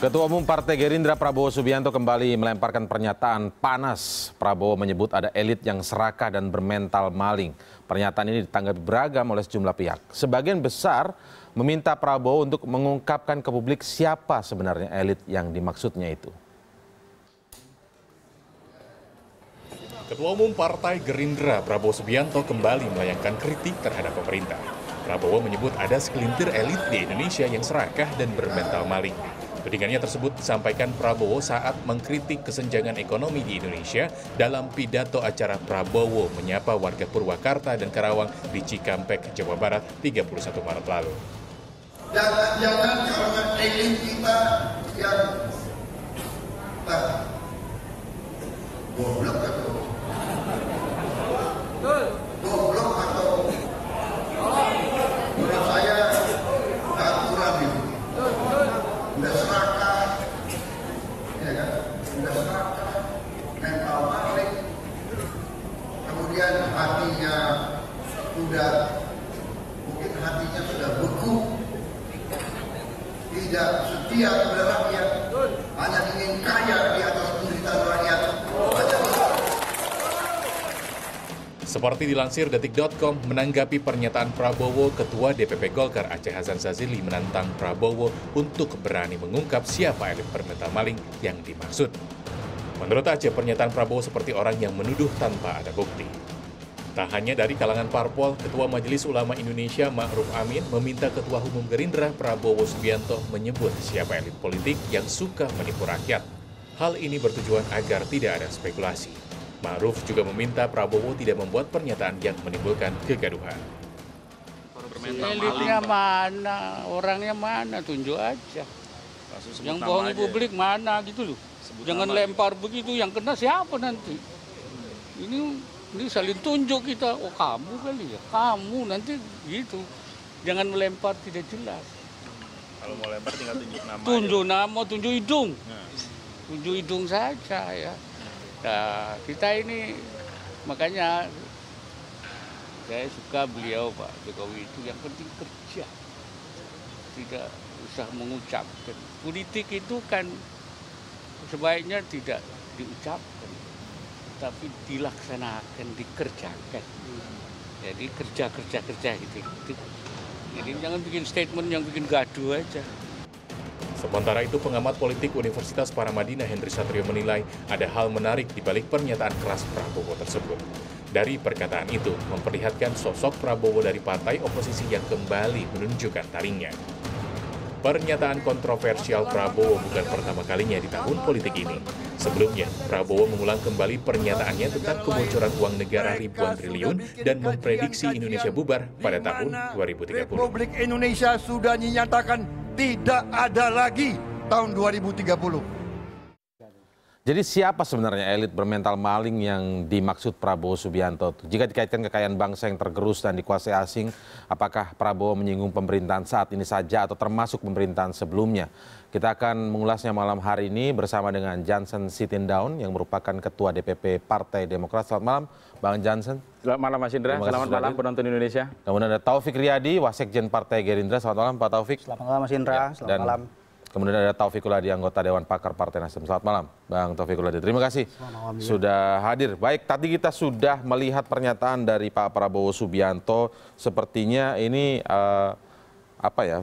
Ketua Umum Partai Gerindra Prabowo Subianto kembali melemparkan pernyataan panas. Prabowo menyebut ada elit yang serakah dan bermental maling. Pernyataan ini ditanggapi beragam oleh sejumlah pihak. Sebagian besar meminta Prabowo untuk mengungkapkan ke publik siapa sebenarnya elit yang dimaksudnya itu. Ketua Umum Partai Gerindra Prabowo Subianto kembali melayangkan kritik terhadap pemerintah. Prabowo menyebut ada sekelintir elit di Indonesia yang serakah dan bermental maling. Tudingannya tersebut disampaikan Prabowo saat mengkritik kesenjangan ekonomi di Indonesia dalam pidato acara Prabowo menyapa warga Purwakarta dan Karawang di Cikampek, Jawa Barat 31 Maret lalu. Jangan-jangan karena elit kita yang goblok atau goblok atau kepada rakyat ingin kaya di atas penderitaan rakyat Seperti dilansir detik.com, menanggapi pernyataan Prabowo, Ketua DPP Golkar Aceh Hasan Sazili menantang Prabowo untuk berani mengungkap siapa elit perminta maling yang dimaksud. Menurut Aceh, pernyataan Prabowo seperti orang yang menuduh tanpa ada bukti. Tak hanya dari kalangan parpol, Ketua Majelis Ulama Indonesia Ma'ruf Amin meminta Ketua Umum Gerindra Prabowo Subianto menyebut siapa elit politik yang suka menipu rakyat. Hal ini bertujuan agar tidak ada spekulasi. Ma'ruf juga meminta Prabowo tidak membuat pernyataan yang menimbulkan kegaduhan. Elitnya mana, orangnya mana, tunjuk aja. Yang bohong publik mana gitu loh. Jangan lempar begitu, yang kena siapa nanti. Ini ini saling tunjuk kita, oh kamu kali ya, kamu nanti gitu. Jangan melempar tidak jelas. Kalau mau lempar tinggal tunjuk nama. Tunjuk aja. nama, tunjuk hidung. Ya. Tunjuk hidung saja ya. Nah, kita ini makanya saya suka beliau Pak Jokowi itu yang penting kerja. Tidak usah mengucapkan. Politik itu kan sebaiknya tidak diucap tapi dilaksanakan, dikerjakan. Hmm. Jadi kerja, kerja, kerja gitu. Jadi jangan bikin statement yang bikin gaduh aja. Sementara itu, pengamat politik Universitas Paramadina Hendri Satrio menilai ada hal menarik di balik pernyataan keras Prabowo tersebut. Dari perkataan itu, memperlihatkan sosok Prabowo dari partai oposisi yang kembali menunjukkan taringnya. Pernyataan kontroversial Prabowo bukan pertama kalinya di tahun politik ini. Sebelumnya, Prabowo mengulang kembali pernyataannya tentang kebocoran uang negara ribuan triliun dan memprediksi Indonesia bubar pada tahun 2030. Republik Indonesia sudah dinyatakan tidak ada lagi tahun 2030. Jadi siapa sebenarnya elit bermental maling yang dimaksud Prabowo Subianto? Jika dikaitkan kekayaan bangsa yang tergerus dan dikuasai asing, apakah Prabowo menyinggung pemerintahan saat ini saja atau termasuk pemerintahan sebelumnya? Kita akan mengulasnya malam hari ini bersama dengan Johnson Sitindaun yang merupakan Ketua DPP Partai Demokrat. Selamat malam, Bang Johnson. Selamat malam, Mas Indra. Selamat malam penonton Indonesia. Kemudian ada Taufik Riyadi, Wasekjen Partai Gerindra. Selamat malam, Pak Taufik. Selamat malam, Mas Indra. Ya, Selamat dan malam Kemudian ada Taufikul Hadi, anggota Dewan Pakar Partai Nasdem. Selamat malam, Bang Taufikul Hadi. Terima kasih malam, ya. sudah hadir. Baik, tadi kita sudah melihat pernyataan dari Pak Prabowo Subianto. Sepertinya ini uh, apa ya?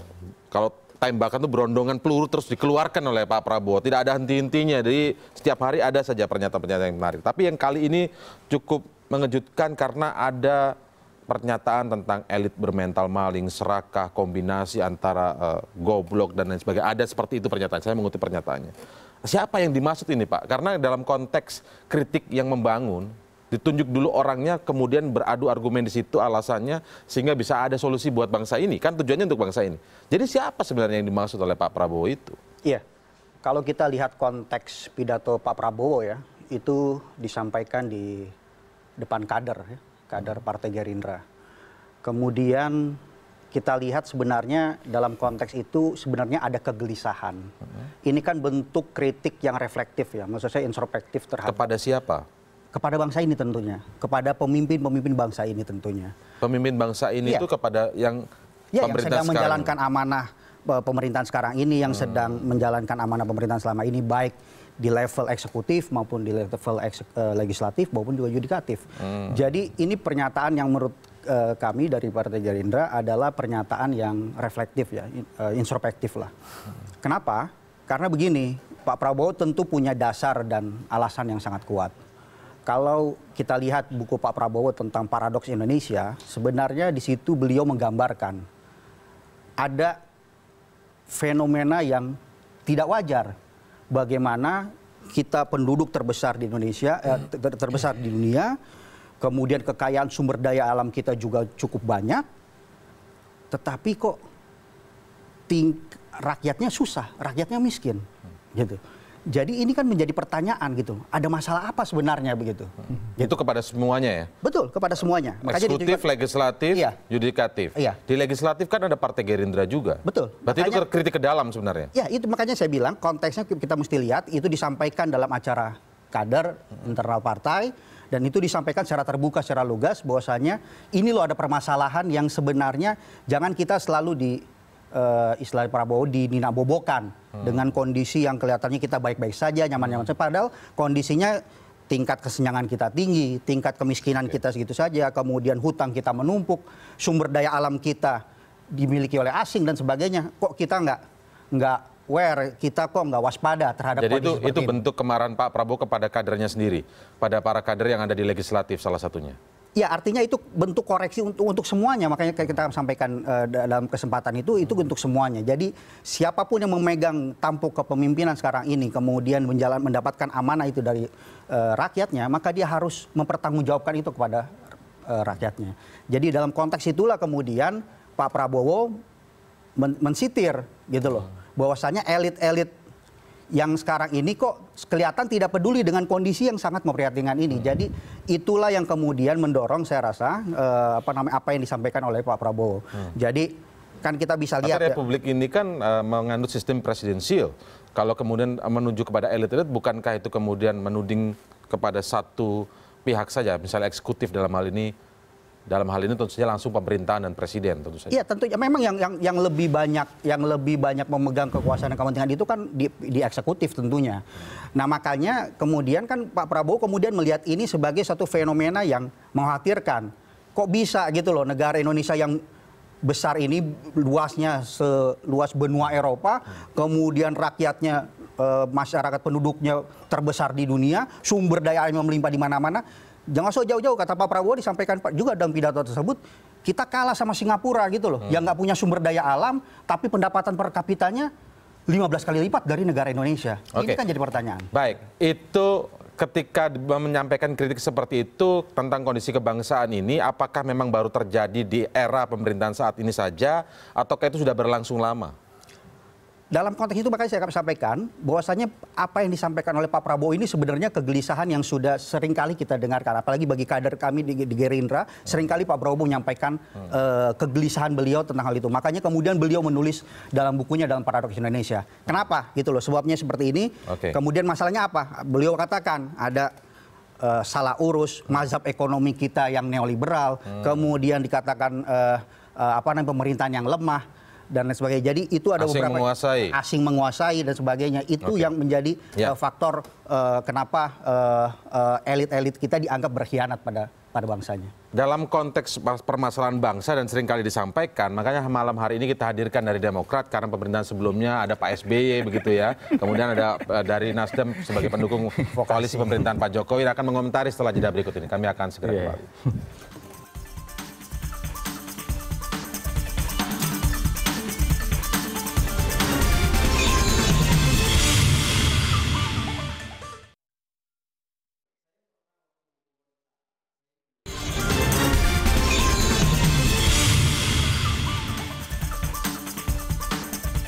Kalau tembakan itu berondongan peluru terus dikeluarkan oleh Pak Prabowo. Tidak ada henti-hentinya. Jadi setiap hari ada saja pernyataan-pernyataan yang menarik. Tapi yang kali ini cukup mengejutkan karena ada pernyataan tentang elit bermental maling, serakah, kombinasi antara uh, goblok dan lain sebagainya. Ada seperti itu pernyataan. Saya mengutip pernyataannya. Siapa yang dimaksud ini, Pak? Karena dalam konteks kritik yang membangun, ditunjuk dulu orangnya, kemudian beradu argumen di situ alasannya sehingga bisa ada solusi buat bangsa ini. Kan tujuannya untuk bangsa ini. Jadi siapa sebenarnya yang dimaksud oleh Pak Prabowo itu? Iya. Kalau kita lihat konteks pidato Pak Prabowo ya, itu disampaikan di depan kader ya kader partai Gerindra. Kemudian kita lihat sebenarnya dalam konteks itu sebenarnya ada kegelisahan. Mm-hmm. Ini kan bentuk kritik yang reflektif ya, maksud saya introspektif terhadap kepada siapa? Kepada bangsa ini tentunya, kepada pemimpin-pemimpin bangsa ini tentunya. Pemimpin bangsa ini ya. itu kepada yang ya, yang sedang sekarang. menjalankan amanah eh, pemerintahan sekarang ini, yang hmm. sedang menjalankan amanah pemerintahan selama ini baik di level eksekutif maupun di level eksek, uh, legislatif maupun juga yudikatif. Hmm. Jadi ini pernyataan yang menurut uh, kami dari Partai Gerindra adalah pernyataan yang reflektif ya, uh, introspektif lah. Hmm. Kenapa? Karena begini, Pak Prabowo tentu punya dasar dan alasan yang sangat kuat. Kalau kita lihat buku Pak Prabowo tentang paradoks Indonesia, sebenarnya di situ beliau menggambarkan ada fenomena yang tidak wajar bagaimana kita penduduk terbesar di Indonesia eh, terbesar di dunia, kemudian kekayaan sumber daya alam kita juga cukup banyak, tetapi kok ting rakyatnya susah, rakyatnya miskin, gitu. Jadi ini kan menjadi pertanyaan gitu. Ada masalah apa sebenarnya begitu? Gitu. Itu kepada semuanya ya? Betul, kepada semuanya. Eksekutif, legislatif, iya. yudikatif. Iya. Di legislatif kan ada Partai Gerindra juga. Betul. Berarti makanya, itu kritik ke dalam sebenarnya? Ya, itu makanya saya bilang konteksnya kita mesti lihat itu disampaikan dalam acara kader internal partai dan itu disampaikan secara terbuka secara lugas bahwasanya ini loh ada permasalahan yang sebenarnya jangan kita selalu di uh, eh, istilah Prabowo di Nina bobokan hmm. dengan kondisi yang kelihatannya kita baik-baik saja, nyaman-nyaman saja. Padahal kondisinya tingkat kesenjangan kita tinggi, tingkat kemiskinan okay. kita segitu saja, kemudian hutang kita menumpuk, sumber daya alam kita dimiliki oleh asing dan sebagainya. Kok kita nggak nggak aware, kita kok nggak waspada terhadap Jadi kondisi itu, seperti itu bentuk kemarahan Pak Prabowo kepada kadernya sendiri, pada para kader yang ada di legislatif salah satunya. Ya artinya itu bentuk koreksi untuk untuk semuanya makanya kita sampaikan uh, dalam kesempatan itu itu hmm. bentuk semuanya. Jadi siapapun yang memegang tampuk kepemimpinan sekarang ini kemudian menjalan mendapatkan amanah itu dari uh, rakyatnya maka dia harus mempertanggungjawabkan itu kepada uh, rakyatnya. Jadi dalam konteks itulah kemudian Pak Prabowo men mensitir gitu loh hmm. bahwasanya elit-elit yang sekarang ini kok kelihatan tidak peduli dengan kondisi yang sangat memprihatinkan ini. Jadi itulah yang kemudian mendorong saya rasa uh, apa namanya apa yang disampaikan oleh Pak Prabowo. Hmm. Jadi kan kita bisa lihat ya. Republik ya. ini kan uh, menganut sistem presidensial Kalau kemudian eh, menuju kepada elit-elit bukankah itu kemudian menuding kepada satu pihak saja, misalnya eksekutif dalam hal ini dalam hal ini tentu saja langsung pemerintahan dan presiden tentu saja. Iya tentunya memang yang, yang yang lebih banyak yang lebih banyak memegang kekuasaan dan kepentingan itu kan di, di eksekutif tentunya. Nah makanya kemudian kan Pak Prabowo kemudian melihat ini sebagai satu fenomena yang mengkhawatirkan. Kok bisa gitu loh negara Indonesia yang besar ini luasnya seluas benua Eropa, kemudian rakyatnya eh, masyarakat penduduknya terbesar di dunia, sumber daya alam melimpah di mana-mana jangan so jauh-jauh kata Pak Prabowo disampaikan Pak juga dalam pidato tersebut kita kalah sama Singapura gitu loh hmm. yang nggak punya sumber daya alam tapi pendapatan per kapitanya 15 kali lipat dari negara Indonesia. Okay. Ini kan jadi pertanyaan. Baik, itu ketika menyampaikan kritik seperti itu tentang kondisi kebangsaan ini apakah memang baru terjadi di era pemerintahan saat ini saja ataukah itu sudah berlangsung lama? dalam konteks itu makanya saya akan sampaikan bahwasannya apa yang disampaikan oleh Pak Prabowo ini sebenarnya kegelisahan yang sudah seringkali kita dengarkan apalagi bagi kader kami di, di Gerindra seringkali Pak Prabowo menyampaikan hmm. uh, kegelisahan beliau tentang hal itu makanya kemudian beliau menulis dalam bukunya dalam Paradoks Indonesia kenapa gitu loh sebabnya seperti ini okay. kemudian masalahnya apa beliau katakan ada uh, salah urus mazhab ekonomi kita yang neoliberal hmm. kemudian dikatakan uh, uh, apa namanya pemerintahan yang lemah dan lain sebagainya. Jadi itu ada asing beberapa menguasai. asing menguasai dan sebagainya. Itu okay. yang menjadi yeah. Ya. uh, faktor uh, kenapa eh, eh, elit-elit uh, uh, kita dianggap berkhianat pada pada bangsanya. Dalam konteks permasalahan bangsa dan seringkali disampaikan, makanya malam hari ini kita hadirkan dari Demokrat karena pemerintahan sebelumnya ada Pak SBY begitu ya. Kemudian ada dari Nasdem sebagai pendukung koalisi pemerintahan Pak Jokowi akan mengomentari setelah jeda berikut ini. Kami akan segera yeah. kembali.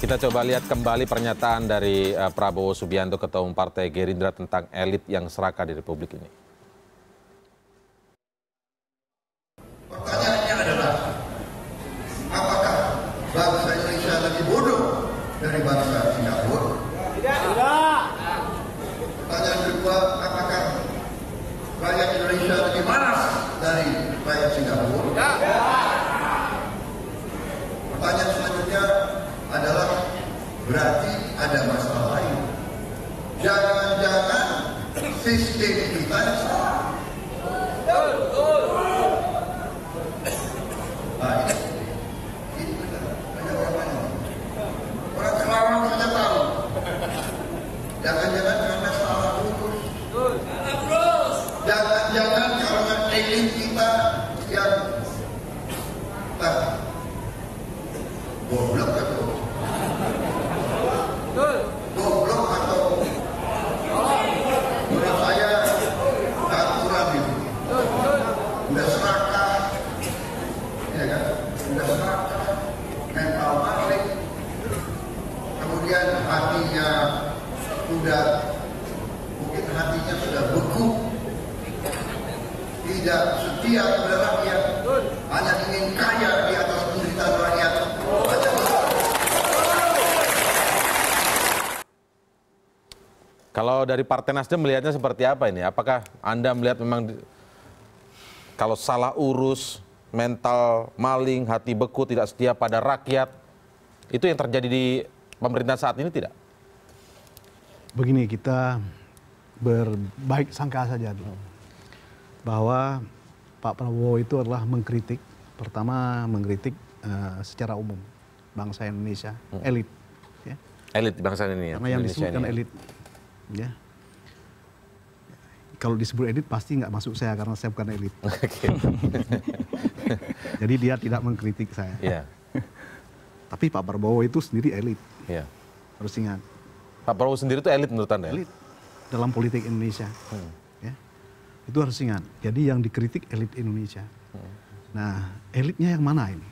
kita coba lihat kembali pernyataan dari eh, Prabowo Subianto Ketua Umum Partai Gerindra tentang elit yang serakah di Republik ini. Partai Nasdem melihatnya seperti apa ini? Apakah Anda melihat memang kalau salah urus, mental maling, hati beku, tidak setia pada rakyat, itu yang terjadi di pemerintahan saat ini tidak? Begini, kita berbaik sangka saja dulu. Hmm. Bahwa Pak Prabowo itu adalah mengkritik, pertama mengkritik uh, secara umum bangsa Indonesia, hmm. elit. Ya. Elit bangsa ini, ya. Karena yang disebutkan elit. Ya kalau disebut elit pasti nggak masuk saya karena saya bukan elit. Jadi dia tidak mengkritik saya. Yeah. Tapi Pak Prabowo itu sendiri elit. Yeah. Harus ingat. Pak Prabowo sendiri itu elit menurut Anda? Ya? Elit dalam politik Indonesia. Hmm. Ya. Itu harus ingat. Jadi yang dikritik elit Indonesia. Hmm. Nah, elitnya yang mana ini?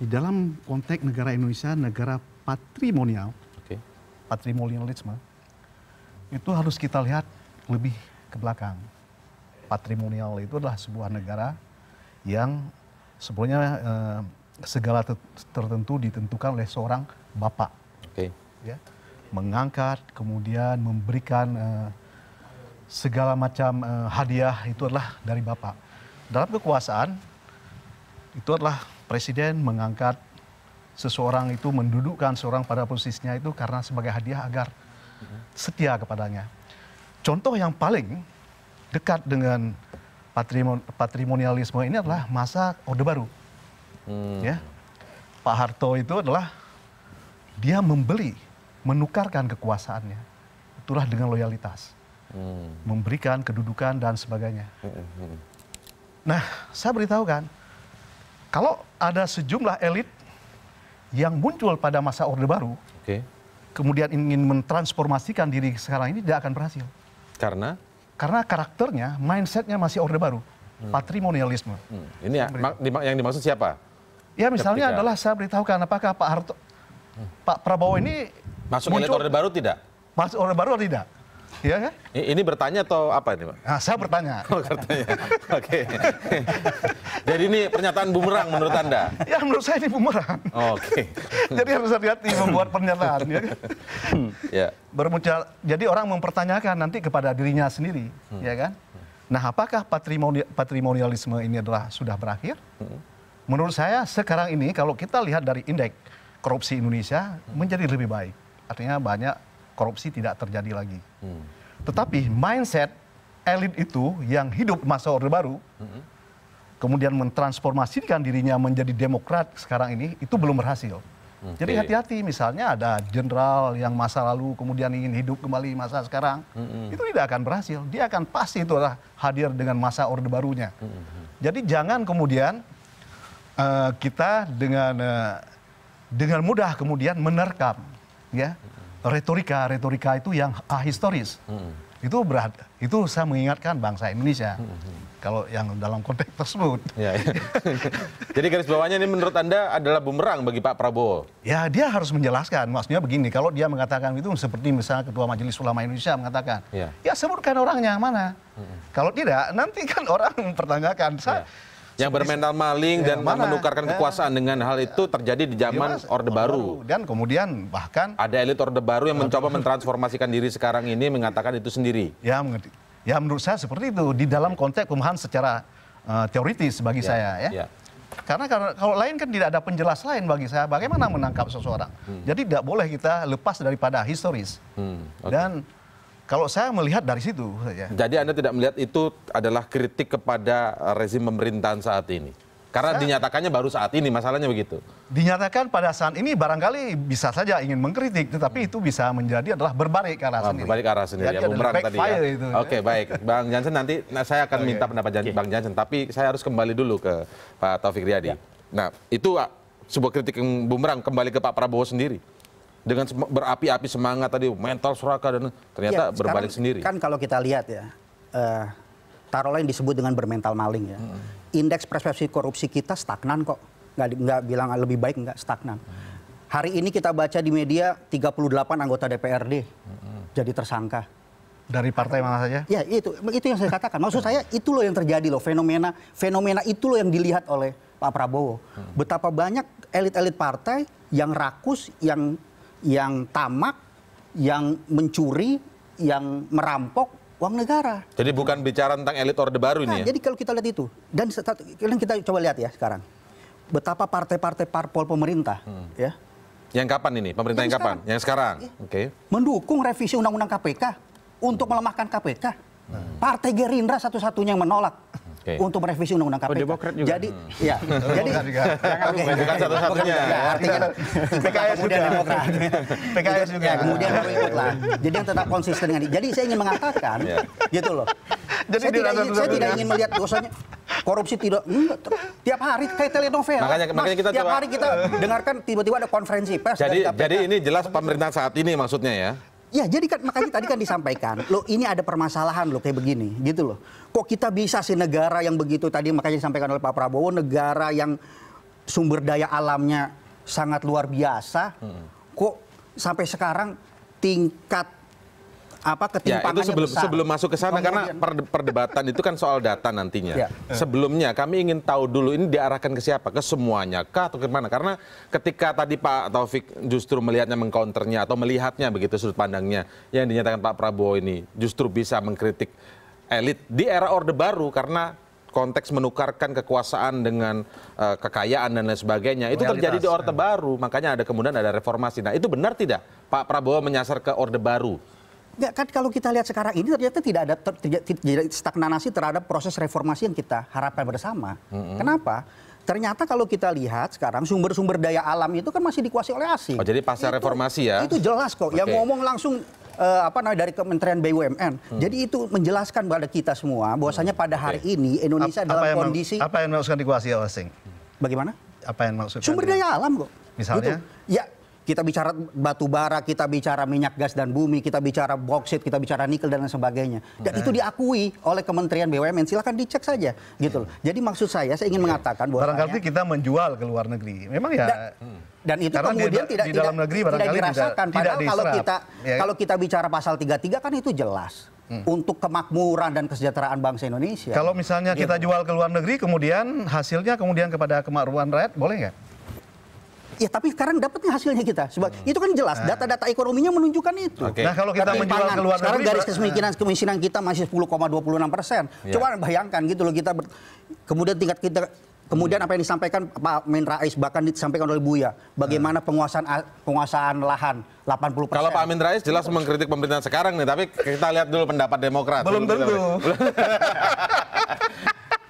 Di dalam konteks negara Indonesia, negara patrimonial, okay. patrimonialisme, itu harus kita lihat lebih ke belakang. Patrimonial itu adalah sebuah negara yang sebenarnya eh, segala tertentu ditentukan oleh seorang bapak. Okay. Ya, mengangkat, kemudian memberikan eh, segala macam eh, hadiah itu adalah dari bapak. Dalam kekuasaan itu adalah presiden mengangkat seseorang itu mendudukkan seorang pada posisinya itu karena sebagai hadiah agar mm-hmm. setia kepadanya. Contoh yang paling dekat dengan patrimon, patrimonialisme ini adalah masa Orde Baru. Hmm. Ya. Pak Harto itu adalah dia membeli, menukarkan kekuasaannya. Itulah dengan loyalitas. Hmm. Memberikan kedudukan dan sebagainya. Hmm. Nah, saya beritahu kan, kalau ada sejumlah elit yang muncul pada masa Orde Baru, okay. kemudian ingin mentransformasikan diri sekarang ini tidak akan berhasil. Karena? Karena karakternya, mindsetnya masih orde baru, hmm. patrimonialisme. Hmm. Ini ya, yang dimaksud siapa? Ya misalnya Ketika... adalah saya beritahukan apakah Pak Harto, hmm. Pak Prabowo ini masuk muncul, orde baru tidak? Masuk orde baru atau tidak? Iya, ya, ya? Ini bertanya atau apa ini Pak? Nah, saya bertanya. Oh, bertanya. Oke. Jadi ini pernyataan bumerang menurut Anda? Ya menurut saya ini bumerang. Oh, Oke. Okay. Jadi harus hati-hati membuat pernyataan. Ya, hmm. ya. Bermuncul, jadi orang mempertanyakan nanti kepada dirinya sendiri. Hmm. Ya kan? Nah apakah patrimoni patrimonialisme ini adalah sudah berakhir? Hmm. Menurut saya sekarang ini kalau kita lihat dari indeks korupsi Indonesia hmm. menjadi lebih baik. Artinya banyak korupsi tidak terjadi lagi. Hmm. Tetapi mindset elit itu yang hidup masa Orde Baru, hmm. kemudian mentransformasikan dirinya menjadi demokrat sekarang ini, itu belum berhasil. Okay. Jadi hati-hati misalnya ada jenderal yang masa lalu kemudian ingin hidup kembali masa sekarang, hmm itu tidak akan berhasil. Dia akan pasti itu adalah hadir dengan masa orde barunya. hmm Jadi jangan kemudian uh, kita dengan uh, dengan mudah kemudian menerkam ya retorika retorika itu yang ahistoris hmm. itu berat itu saya mengingatkan bangsa Indonesia hmm, hmm, hmm. kalau yang dalam konteks tersebut ya, ya. jadi garis bawahnya ini menurut anda adalah bumerang bagi Pak Prabowo ya dia harus menjelaskan maksudnya begini kalau dia mengatakan itu seperti misalnya Ketua Majelis Ulama Indonesia mengatakan ya, ya sebutkan orangnya mana hmm, hmm. kalau tidak nanti kan orang mempertanyakan saya ya yang bermental maling ya, dan mana, menukarkan ya. kekuasaan dengan hal itu terjadi di zaman ya, Orde Baru. Dan kemudian bahkan ada elit Orde Baru yang mencoba mentransformasikan diri sekarang ini mengatakan itu sendiri. Ya, Ya menurut saya seperti itu di dalam konteks pemahaman secara uh, teoritis bagi ya, saya ya. ya. Karena, karena kalau lain kan tidak ada penjelas lain bagi saya bagaimana hmm. menangkap seseorang. Hmm. Jadi tidak boleh kita lepas daripada historis. Hmm, okay. Dan kalau saya melihat dari situ saja. Ya. Jadi Anda tidak melihat itu adalah kritik kepada rezim pemerintahan saat ini? Karena saya, dinyatakannya baru saat ini, masalahnya begitu. Dinyatakan pada saat ini barangkali bisa saja ingin mengkritik, tetapi hmm. itu bisa menjadi adalah berbalik ke arah oh, sendiri. Berbalik arah sendiri, Jadi ya, bumerang tadi ya. ya. Oke, baik. Bang Jansen nanti nah, saya akan okay. Oh, iya. minta pendapat okay. Bang Jansen, tapi saya harus kembali dulu ke Pak Taufik Riyadi. Ya. Nah, itu ah, sebuah kritik yang bumerang kembali ke Pak Prabowo sendiri dengan berapi-api semangat tadi mental suraka dan ternyata ya, berbalik sendiri. Kan kalau kita lihat ya uh, eh, taruhlah yang disebut dengan bermental maling ya. Hmm. Indeks persepsi korupsi kita stagnan kok. Nggak, nggak bilang lebih baik nggak stagnan. Hmm. Hari ini kita baca di media 38 anggota DPRD hmm. jadi tersangka. Dari partai mana saja? Ya itu, itu yang saya katakan. Maksud saya itu loh yang terjadi loh fenomena fenomena itu loh yang dilihat oleh Pak Prabowo. Betapa banyak elit-elit partai yang rakus, yang yang tamak, yang mencuri, yang merampok uang negara. Jadi bukan bicara tentang elit orde baru nah, ini ya. Jadi kalau kita lihat itu dan kita coba lihat ya sekarang betapa partai-partai parpol pemerintah hmm. ya. Yang kapan ini? Pemerintah yang, yang kapan? Yang sekarang. Ya. Oke. Okay. Mendukung revisi undang-undang KPK untuk hmm. melemahkan KPK. Hmm. Partai Gerindra satu-satunya yang menolak okay. untuk merevisi undang-undang oh, KPK. Oh, Demokrat juga. Jadi hmm. ya, jadi okay. bukan satu-satunya. artinya PKS juga. PKS juga. Ya, kemudian baru Jadi yang tetap konsisten dengan ini. Jadi saya ingin mengatakan ya. gitu loh. Jadi saya tidak ingin, saya tidak ingin melihat dosanya korupsi tidak enggak, tiap hari kayak telenovela. Makanya, Mas, makanya kita tiap coba, hari kita dengarkan tiba-tiba ada konferensi pers. Jadi, jadi ini jelas pemerintah saat ini maksudnya ya. Ya, jadi kan makanya tadi kan disampaikan, lo ini ada permasalahan lo kayak begini, gitu loh. Kok kita bisa sih negara yang begitu tadi makanya disampaikan oleh Pak Prabowo, negara yang sumber daya alamnya sangat luar biasa, hmm. kok sampai sekarang tingkat apa ketimpangannya ya, itu sebelum, besar. sebelum masuk ke sana karena perdebatan itu kan soal data nantinya. Ya. Sebelumnya kami ingin tahu dulu ini diarahkan ke siapa? Ke semuanya kah atau ke mana? Karena ketika tadi Pak Taufik justru melihatnya mengkonternya atau melihatnya begitu sudut pandangnya yang dinyatakan Pak Prabowo ini justru bisa mengkritik elit di era Orde Baru karena konteks menukarkan kekuasaan dengan uh, kekayaan dan lain sebagainya itu terjadi di Orde ya. Baru makanya ada kemudian ada reformasi nah itu benar tidak Pak Prabowo menyasar ke Orde Baru Nggak, kan kalau kita lihat sekarang ini ternyata tidak ada ter, tidak, stagnanasi terhadap proses reformasi yang kita harapkan bersama. Mm-hmm. Kenapa? Ternyata kalau kita lihat sekarang sumber-sumber daya alam itu kan masih dikuasai oleh asing. Oh, jadi pasca reformasi ya? Itu jelas kok. Okay. Yang ngomong langsung uh, apa namanya dari Kementerian BUMN. Hmm. Jadi itu menjelaskan kepada kita semua bahwasanya hmm. pada hari okay. ini Indonesia A- dalam apa kondisi apa yang dimaksudkan dikuasai oleh asing? Bagaimana? Apa yang maksudnya? Sumber daya alam kok. Misalnya? Gitu. Ya kita bicara batu bara, kita bicara minyak gas dan bumi, kita bicara boksit, kita bicara nikel dan lain sebagainya. Dan okay. itu diakui oleh Kementerian BUMN. Silahkan dicek saja gitu loh. Jadi maksud saya saya ingin okay. Iya. mengatakan bahwa barangkali kita menjual ke luar negeri. Memang ya dan, hmm. dan itu Karena kemudian di, tidak di dalam negeri tidak dirasakan tidak, padahal tidak kalau kita ya. kalau kita bicara pasal 33 kan itu jelas hmm. untuk kemakmuran dan kesejahteraan bangsa Indonesia. Kalau misalnya gitu. kita jual ke luar negeri, kemudian hasilnya kemudian kepada kemakmuran rakyat, boleh nggak? Ya tapi sekarang dapatnya hasilnya kita. Sebab hmm. itu kan jelas nah. data-data ekonominya menunjukkan itu. Okay. Nah kalau kita tapi menjual pangan, sekarang garis kemiskinan kemiskinan kita masih 10,26 persen. Yeah. Coba bayangkan gitu loh kita kemudian tingkat kita Kemudian hmm. apa yang disampaikan Pak Amin Rais bahkan disampaikan oleh Buya, bagaimana hmm. penguasaan penguasaan lahan 80 persen. Kalau Pak Amin Rais jelas mengkritik pemerintahan sekarang nih, tapi kita lihat dulu pendapat Demokrat. Belum tentu.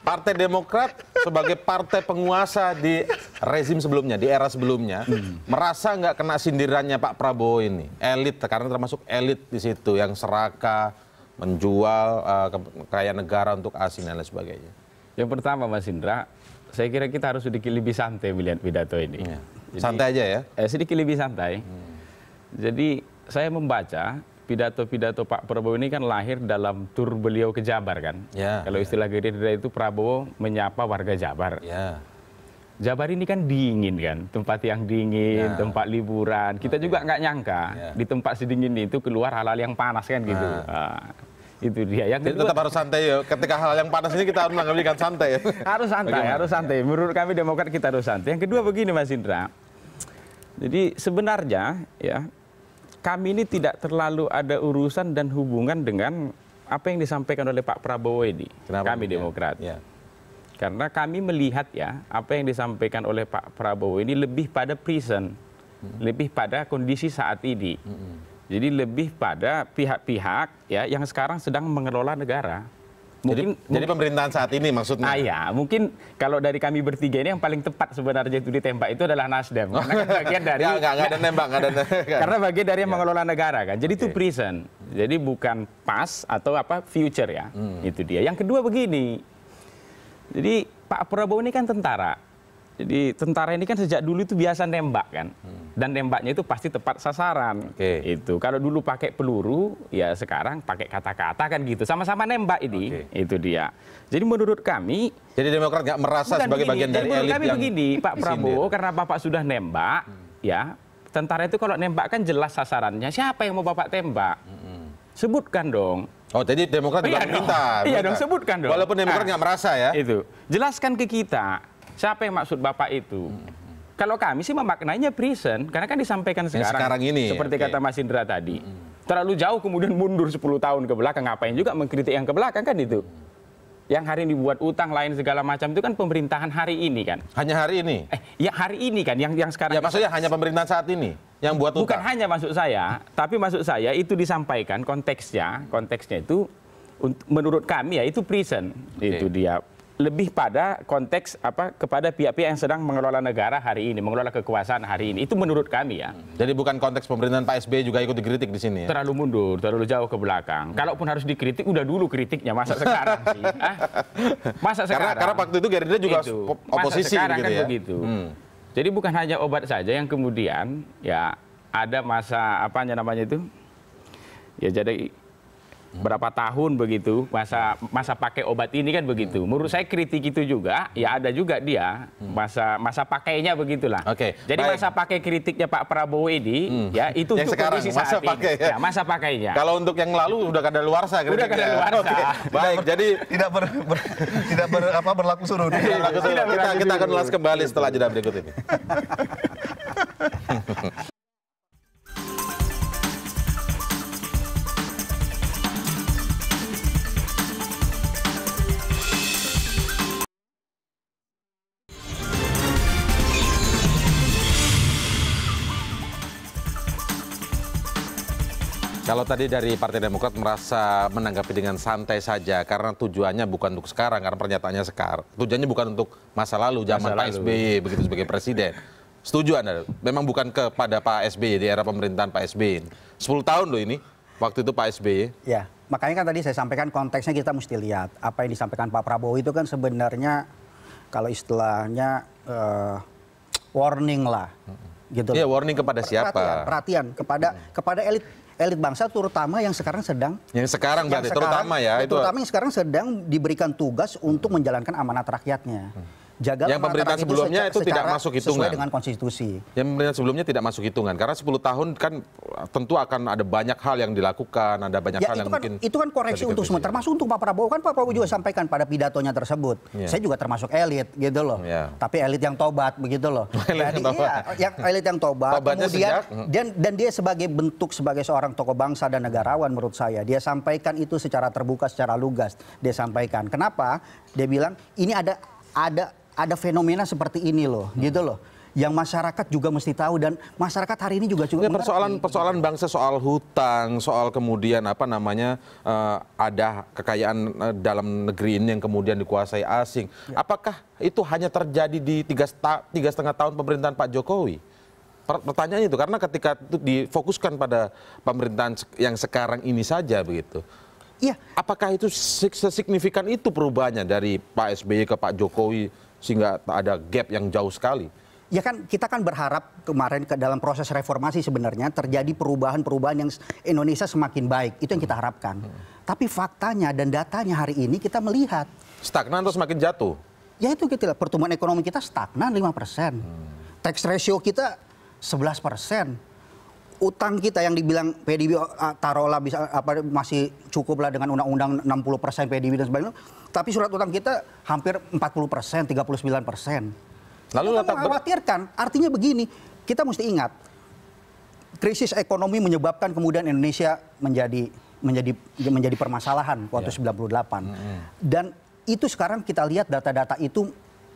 Partai Demokrat sebagai partai penguasa di rezim sebelumnya, di era sebelumnya, hmm. merasa nggak kena sindirannya Pak Prabowo ini, elit, karena termasuk elit di situ yang seraka menjual uh, eh, kekayaan negara untuk asing dan lain sebagainya. Yang pertama Mas Indra, saya kira kita harus sedikit lebih santai melihat pidato ini. Ya. Jadi, santai aja ya? Eh, sedikit lebih santai. Hmm. Jadi saya membaca pidato pidato Pak Prabowo ini kan lahir dalam tur beliau ke Jabar kan. Ya, Kalau istilah Gerindra itu Prabowo menyapa warga Jabar. Ya. Jabar ini kan dingin kan, tempat yang dingin, ya. tempat liburan. Kita okay. juga nggak nyangka ya. di tempat sedingin itu keluar hal-hal yang panas kan gitu. Nah. Nah itu dia yang kedua, tetap harus santai ya ketika hal yang panas ini kita harus menanggapi kan santai ya. harus santai Bagaimana? harus santai menurut kami demokrat kita harus santai yang kedua begini mas Indra jadi sebenarnya ya kami ini tidak terlalu ada urusan dan hubungan dengan apa yang disampaikan oleh Pak Prabowo ini. Kenapa? Kami Demokrat. Ya. Karena kami melihat ya apa yang disampaikan oleh Pak Prabowo ini lebih pada prison, hmm. lebih pada kondisi saat ini. Hmm. Jadi lebih pada pihak-pihak ya yang sekarang sedang mengelola negara. Mungkin, jadi, mungkin, jadi pemerintahan saat ini maksudnya? Ah ya, mungkin kalau dari kami bertiga ini yang paling tepat sebenarnya itu ditembak itu adalah Nasdem. Karena kan bagian ya, dari... ya, enggak, enggak ada nembak, enggak ada nembak. Karena bagian dari yang iya. mengelola negara kan. Jadi okay. itu prison. Jadi bukan pas atau apa future ya. Hmm. Itu dia. Yang kedua begini. Jadi Pak Prabowo ini kan tentara. Jadi tentara ini kan sejak dulu itu biasa nembak kan, hmm. dan nembaknya itu pasti tepat sasaran. Okay. Itu kalau dulu pakai peluru, ya sekarang pakai kata-kata kan gitu. Sama-sama nembak ini, okay. itu dia. Jadi menurut kami, jadi Demokrat nggak merasa sebagai begini, bagian dari elit kami yang begini, Pak Prabowo karena Bapak sudah nembak, hmm. ya tentara itu kalau nembak kan jelas sasarannya. Siapa yang mau Bapak tembak? Hmm. Sebutkan dong. Oh, jadi Demokrat juga iya minta. Iya dong, sebutkan dong. Walaupun Demokrat ah, nggak ah, merasa ya. Itu. Jelaskan ke kita Siapa yang maksud Bapak itu? Hmm. Kalau kami sih memaknainya prison, karena kan disampaikan sekarang, sekarang ini, seperti okay. kata Mas Indra tadi. Hmm. Terlalu jauh kemudian mundur 10 tahun ke belakang, ngapain juga mengkritik yang ke belakang kan itu. Yang hari ini dibuat utang lain segala macam itu kan pemerintahan hari ini kan. Hanya hari ini? Eh, ya hari ini kan, yang yang sekarang. Ya maksudnya hanya pemerintahan saat ini yang buat utang. Bukan hanya maksud saya, tapi maksud saya itu disampaikan konteksnya, konteksnya itu menurut kami ya itu prison okay. itu dia lebih pada konteks apa kepada pihak-pihak yang sedang mengelola negara hari ini, mengelola kekuasaan hari ini. Itu menurut kami ya. Hmm. Jadi bukan konteks pemerintahan Pak SBY juga ikut dikritik di sini ya? Terlalu mundur, terlalu jauh ke belakang. Hmm. Kalaupun harus dikritik, udah dulu kritiknya, masa sekarang sih? masa sekarang? Karena, karena waktu itu Gerindra juga itu. oposisi masa gitu kan ya? begitu. Hmm. Jadi bukan hanya obat saja yang kemudian ya ada masa apa namanya itu? Ya jadi berapa tahun begitu masa masa pakai obat ini kan begitu. Hmm. Menurut saya kritik itu juga ya ada juga dia hmm. masa masa pakainya begitulah. Oke. Okay, Jadi baik. masa pakai kritiknya Pak Prabowo ini hmm. ya itu yang sekarang masa ini. ya. ya. masa pakainya. Kalau untuk yang lalu udah kada luar sah Udah kada luar sah. Okay. Baik, jadi tidak ber, ber, tidak ber, apa berlaku suruh. Tidak Kita, kita akan ulas kembali setelah jeda berikut ini. Kalau tadi dari Partai Demokrat merasa menanggapi dengan santai saja karena tujuannya bukan untuk sekarang karena pernyataannya sekarang. Tujuannya bukan untuk masa lalu zaman masa Pak SBY e, begitu sebagai presiden. Setuju Anda? Memang bukan kepada Pak SBY e, di era pemerintahan Pak SBY. 10 e. tahun loh ini waktu itu Pak SBY. Ya, makanya kan tadi saya sampaikan konteksnya kita mesti lihat apa yang disampaikan Pak Prabowo itu kan sebenarnya kalau istilahnya uh, warning lah. Gitu. Iya, warning kepada siapa? Perhatian, perhatian kepada kepada elit elit bangsa terutama yang sekarang sedang yang sekarang berarti terutama ya itu terutama yang sekarang sedang diberikan tugas untuk menjalankan amanat rakyatnya. Hmm jaga yang pemerintahan sebelumnya itu tidak masuk hitungan sesuai dengan konstitusi. Yang pemerintahan sebelumnya tidak masuk hitungan karena 10 tahun kan tentu akan ada banyak hal yang dilakukan, ada banyak ya, hal yang kan, mungkin itu kan koreksi untuk semua termasuk untuk Pak Prabowo kan Pak Prabowo juga hmm. sampaikan pada pidatonya tersebut. Yeah. Saya juga termasuk elit gitu loh. Yeah. Tapi elit yang tobat begitu loh. Jadi iya, yang elit yang tobat kemudian hmm. dan dan dia sebagai bentuk sebagai seorang tokoh bangsa dan negarawan menurut saya dia sampaikan itu secara terbuka secara lugas dia sampaikan. Kenapa? Dia bilang ini ada ada ada fenomena seperti ini loh, hmm. gitu loh yang masyarakat juga mesti tahu dan masyarakat hari ini juga juga ya, persoalan persoalan bangsa soal hutang soal kemudian apa namanya uh, ada kekayaan eh, dalam negeri ini yang kemudian dikuasai asing ya. apakah itu hanya terjadi di tiga tiga setengah tahun pemerintahan Pak Jokowi pertanyaannya itu karena ketika itu difokuskan pada pemerintahan yang sekarang ini saja begitu Iya. Apakah itu sesignifikan itu perubahannya dari Pak SBY ke Pak Jokowi sehingga ada gap yang jauh sekali. Ya kan kita kan berharap kemarin ke dalam proses reformasi sebenarnya terjadi perubahan-perubahan yang Indonesia semakin baik. Itu yang kita hmm. harapkan. Hmm. Tapi faktanya dan datanya hari ini kita melihat stagnan atau semakin jatuh. Ya itu gitu lah pertumbuhan ekonomi kita stagnan 5%. Hmm. Tax ratio kita 11% utang kita yang dibilang PDB ah, taruhlah bisa apa masih cukup lah dengan undang-undang 60% PDB dan sebagainya tapi surat utang kita hampir 40 persen, 39 persen. Lalu kita mengkhawatirkan, artinya begini, kita mesti ingat, krisis ekonomi menyebabkan kemudian Indonesia menjadi menjadi menjadi permasalahan waktu yeah. 98. Mm -hmm. Dan itu sekarang kita lihat data-data itu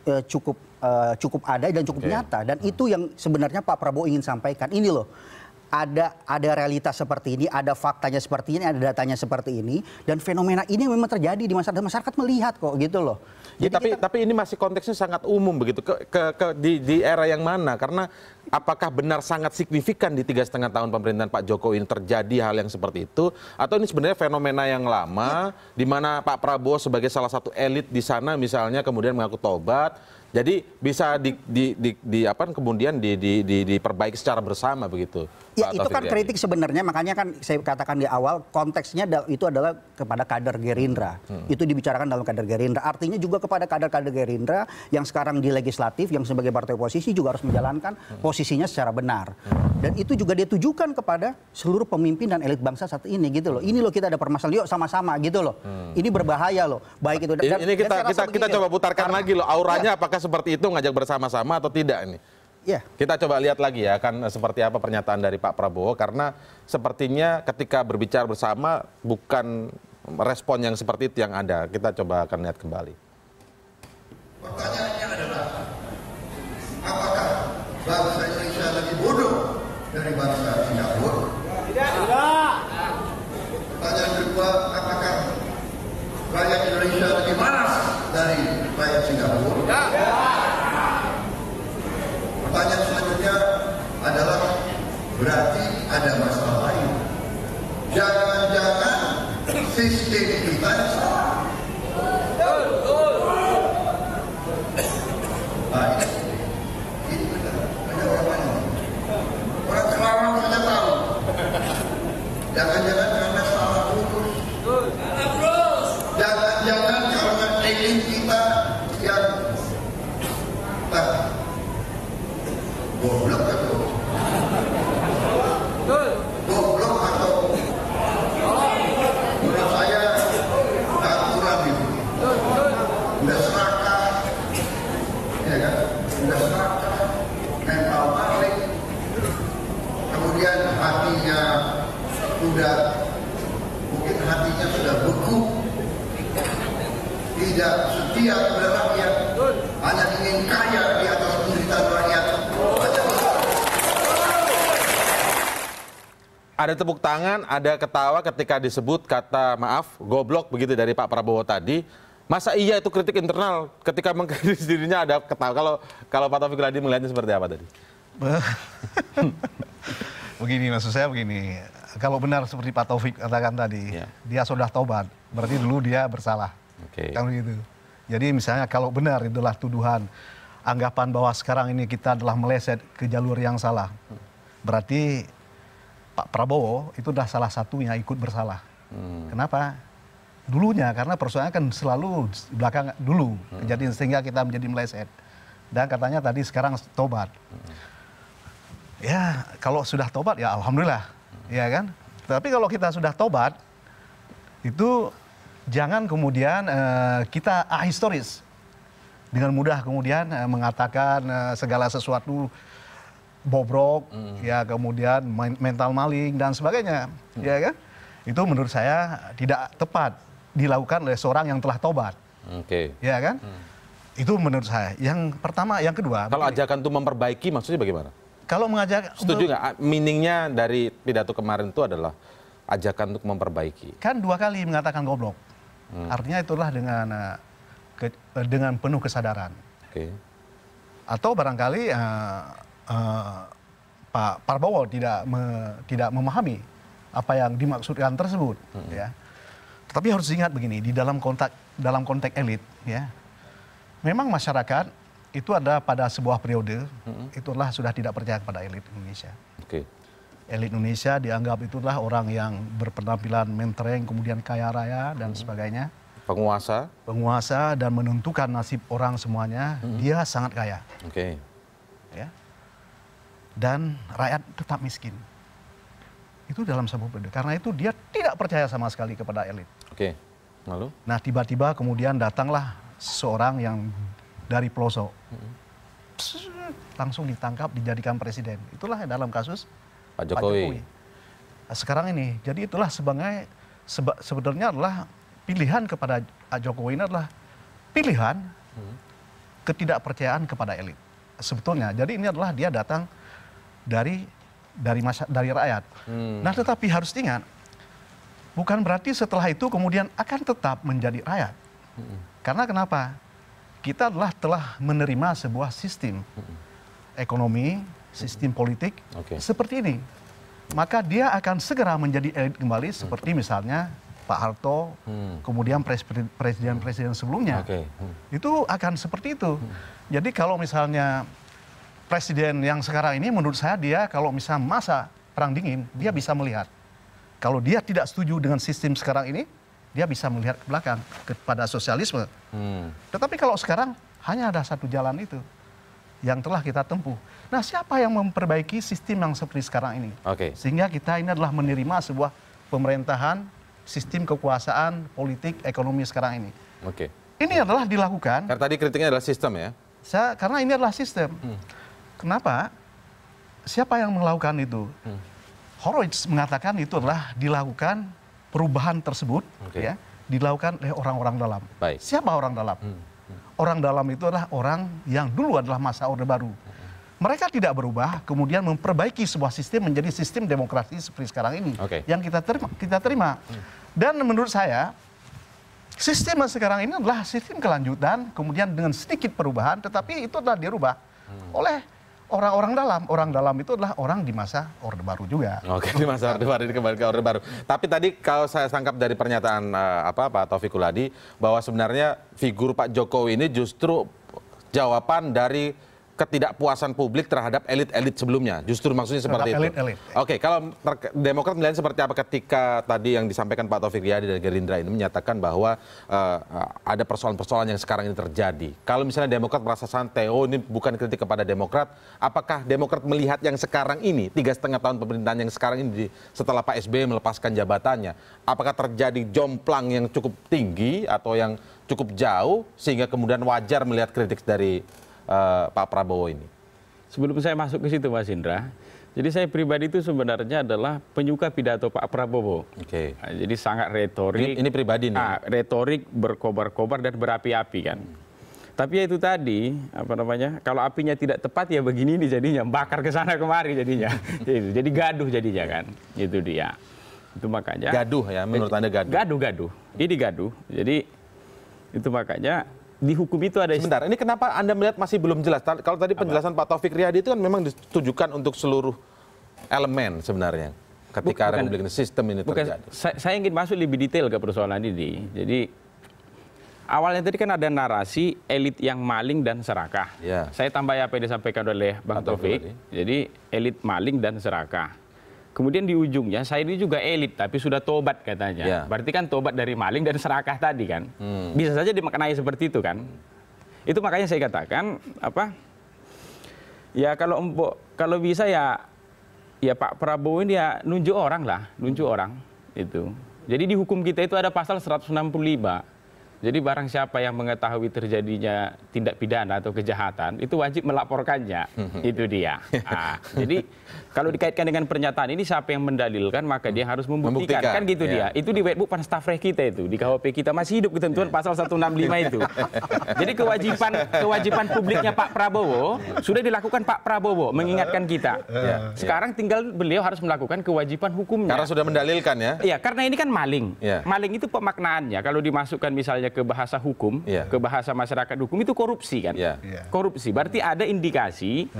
eh, cukup eh, cukup ada dan cukup okay. nyata dan mm itu yang sebenarnya Pak Prabowo ingin sampaikan. Ini loh ada ada realitas seperti ini, ada faktanya seperti ini, ada datanya seperti ini, dan fenomena ini memang terjadi di masyarakat. Masyarakat melihat kok gitu loh. Ya, Jadi ya, tapi kita... tapi ini masih konteksnya sangat umum begitu ke, ke, ke di, di era yang mana? Karena apakah benar sangat signifikan di tiga setengah tahun pemerintahan Pak Jokowi ini terjadi hal yang seperti itu, atau ini sebenarnya fenomena yang lama, ya. di mana Pak Prabowo sebagai salah satu elit di sana misalnya kemudian mengaku tobat jadi bisa di di, di, apa? kemudian di, di, di, diperbaiki secara bersama begitu ya itu kan kritik sebenarnya makanya kan saya katakan di awal konteksnya itu adalah kepada kader gerindra hmm. itu dibicarakan dalam kader gerindra artinya juga kepada kader kader gerindra yang sekarang di legislatif yang sebagai partai oposisi juga harus menjalankan hmm. posisinya secara benar hmm. dan itu juga ditujukan kepada seluruh pemimpin dan elit bangsa saat ini gitu loh ini loh kita ada permasalahan yuk sama-sama gitu loh ini berbahaya loh baik itu dan, ini kita kita, kita coba putarkan lagi loh auranya ya. apakah seperti itu ngajak bersama-sama atau tidak ini? Ya. Kita coba lihat lagi ya kan seperti apa pernyataan dari Pak Prabowo karena sepertinya ketika berbicara bersama bukan respon yang seperti itu yang ada. Kita coba akan lihat kembali. Pertanyaannya adalah apakah bangsa Indonesia lebih bodoh dari bangsa Singapura? Tidak. Tidak. Pertanyaan kedua, apakah rakyat Indonesia lebih malas dari rakyat Singapura? Tidak pertanyaan selanjutnya adalah berarti ada masalah ada tepuk tangan, ada ketawa ketika disebut kata maaf, goblok begitu dari Pak Prabowo tadi. Masa iya itu kritik internal ketika mengkritik dirinya ada ketawa. Kalau kalau Pak Taufik Ladi melihatnya seperti apa tadi? begini maksud saya begini. Kalau benar seperti Pak Taufik katakan tadi, yeah. dia sudah taubat. Berarti dulu dia bersalah. Okay. Kalau gitu. Jadi misalnya kalau benar itulah tuduhan anggapan bahwa sekarang ini kita telah meleset ke jalur yang salah. Berarti Pak Prabowo itu sudah salah satunya ikut bersalah. Hmm. Kenapa? Dulunya karena persoalannya kan selalu belakang dulu hmm. kejadian sehingga kita menjadi meleset. Dan katanya tadi sekarang tobat. Hmm. Ya kalau sudah tobat ya alhamdulillah, hmm. ya kan. Tapi kalau kita sudah tobat itu jangan kemudian uh, kita ahistoris dengan mudah kemudian uh, mengatakan uh, segala sesuatu bobrok ya kemudian mental maling dan sebagainya mm. ya kan itu menurut saya tidak tepat dilakukan oleh seorang yang telah tobat oke ya kan mm. itu menurut saya yang pertama yang kedua kalau ajakan itu memperbaiki maksudnya bagaimana kalau mengajak setuju nggak meaningnya dari pidato kemarin itu adalah ajakan untuk memperbaiki kan dua kali mengatakan goblok hmm. artinya itulah dengan eh, eh, dengan penuh kesadaran okay. atau barangkali uh, Eh, Pak Prabowo tidak me, tidak memahami apa yang dimaksudkan tersebut hmm. ya. Tetapi harus diingat begini di dalam kontak dalam konteks elit ya. Memang masyarakat itu ada pada sebuah periode hmm. itulah sudah tidak percaya kepada elit Indonesia. Oke. Okay. Elit Indonesia dianggap itulah orang yang berpenampilan mentereng kemudian kaya raya dan hmm. sebagainya. Penguasa. Penguasa dan menentukan nasib orang semuanya. Hmm. Dia sangat kaya. Oke. Okay. Ya dan rakyat tetap miskin. Itu dalam sebuah periode. Karena itu dia tidak percaya sama sekali kepada elit. Oke, lalu? Nah tiba-tiba kemudian datanglah seorang yang dari pelosok. Mm-hmm. langsung ditangkap, dijadikan presiden. Itulah dalam kasus Pak Jokowi. Pak Jokowi. Nah, sekarang ini, jadi itulah sebagai seba, sebenarnya adalah pilihan kepada Pak Jokowi ini adalah pilihan mm-hmm. ketidakpercayaan kepada elit. Sebetulnya, jadi ini adalah dia datang dari dari masa, dari rakyat. Hmm. Nah, tetapi harus ingat bukan berarti setelah itu kemudian akan tetap menjadi rakyat. Hmm. Karena kenapa? Kita adalah telah menerima sebuah sistem hmm. ekonomi, sistem hmm. politik okay. seperti ini. Maka dia akan segera menjadi elit kembali hmm. seperti misalnya Pak Harto, hmm. kemudian presiden-presiden sebelumnya. Okay. Hmm. Itu akan seperti itu. Jadi kalau misalnya presiden yang sekarang ini menurut saya dia kalau misalnya masa perang dingin dia hmm. bisa melihat kalau dia tidak setuju dengan sistem sekarang ini dia bisa melihat ke belakang kepada sosialisme. Hmm. Tetapi kalau sekarang hanya ada satu jalan itu yang telah kita tempuh. Nah, siapa yang memperbaiki sistem yang seperti sekarang ini? Okay. Sehingga kita ini adalah menerima sebuah pemerintahan, sistem kekuasaan, politik, ekonomi sekarang ini. Oke. Okay. Ini adalah dilakukan. Karena tadi kritiknya adalah sistem ya. Saya, karena ini adalah sistem. Hmm. Kenapa? Siapa yang melakukan itu? Hmm. Horowitz mengatakan itu adalah dilakukan perubahan tersebut okay. ya, dilakukan oleh orang-orang dalam. Baik. Siapa orang dalam? Hmm, hmm. Orang dalam itu adalah orang yang dulu adalah masa Orde Baru. Hmm, hmm. Mereka tidak berubah, kemudian memperbaiki sebuah sistem menjadi sistem demokrasi seperti sekarang ini okay. yang kita terima. Kita terima. Dan menurut saya sistem sekarang ini adalah sistem kelanjutan, kemudian dengan sedikit perubahan, tetapi itu telah dirubah oleh orang-orang dalam. Orang dalam itu adalah orang di masa Orde Baru juga. Oke, di masa Orde Baru ini kembali ke Orde Baru. Tapi tadi kalau saya sangkap dari pernyataan uh, apa Pak Taufik Kuladi bahwa sebenarnya figur Pak Jokowi ini justru jawaban dari ketidakpuasan publik terhadap elit-elit sebelumnya. Justru maksudnya seperti terhadap itu. Elit, elit. Ya. Oke, kalau Demokrat melihat seperti apa ketika tadi yang disampaikan Pak Taufik Riyadi dari Gerindra ini menyatakan bahwa uh, ada persoalan-persoalan yang sekarang ini terjadi. Kalau misalnya Demokrat merasa santai, oh ini bukan kritik kepada Demokrat, apakah Demokrat melihat yang sekarang ini tiga setengah tahun pemerintahan yang sekarang ini setelah Pak SBY melepaskan jabatannya, apakah terjadi jomplang yang cukup tinggi atau yang cukup jauh sehingga kemudian wajar melihat kritik dari Eh, Pak Prabowo ini? Sebelum saya masuk ke situ Mas Indra, jadi saya pribadi itu sebenarnya adalah penyuka pidato Pak Prabowo. Oke. Okay. Nah, jadi sangat retorik. Ini, ini pribadi nih. Ah, retorik berkobar-kobar dan berapi-api kan. Tapi ya itu tadi apa namanya? Kalau apinya tidak tepat ya begini nih jadinya, bakar ke sana kemari jadinya. jadi, jadi gaduh jadinya kan. Itu dia. Itu makanya. Gaduh ya menurut Anda gaduh. Gaduh gaduh. Ini gaduh. Jadi itu makanya di hukum itu ada Sebentar, ini kenapa Anda melihat masih belum jelas? Kalau tadi penjelasan Apa? Pak Taufik Riyadi itu kan memang ditujukan untuk seluruh elemen sebenarnya ketika bukan, Republik sistem ini bukan, terjadi. Saya, ingin masuk lebih detail ke persoalan ini. Jadi awalnya tadi kan ada narasi elit yang maling dan serakah. Ya. Saya tambah apa yang disampaikan oleh Bang Taufik. Jadi elit maling dan serakah. Kemudian di ujungnya saya ini juga elit tapi sudah tobat katanya. Ya. Berarti kan tobat dari maling dan serakah tadi kan. Hmm. Bisa saja dimaknai seperti itu kan. Itu makanya saya katakan apa? Ya kalau empok kalau bisa ya ya Pak Prabowo ini ya nunjuk orang lah, nunjuk orang itu. Jadi di hukum kita itu ada pasal 165. Jadi barang siapa yang mengetahui terjadinya tindak pidana atau kejahatan itu wajib melaporkannya. Hmm. itu dia. Nah, jadi kalau dikaitkan dengan pernyataan ini siapa yang mendalilkan maka dia harus membuktikan. membuktikan. Kan gitu yeah. dia. Iya. Itu di webbook pan staff kita itu, di KHP kita masih hidup ketentuan yeah. pasal 165 itu. Jadi kewajiban kewajiban publiknya Pak Prabowo sudah dilakukan Pak Prabowo mengingatkan kita. Yeah. Ya. Sekarang tinggal beliau harus melakukan kewajiban hukumnya. Karena sudah mendalilkan ya. Iya, karena ini kan maling. Yeah. Maling itu pemaknaannya kalau dimasukkan misalnya ke bahasa hukum, yeah. ke bahasa masyarakat hukum itu korupsi kan. Yeah. Iya. Korupsi. Berarti ada indikasi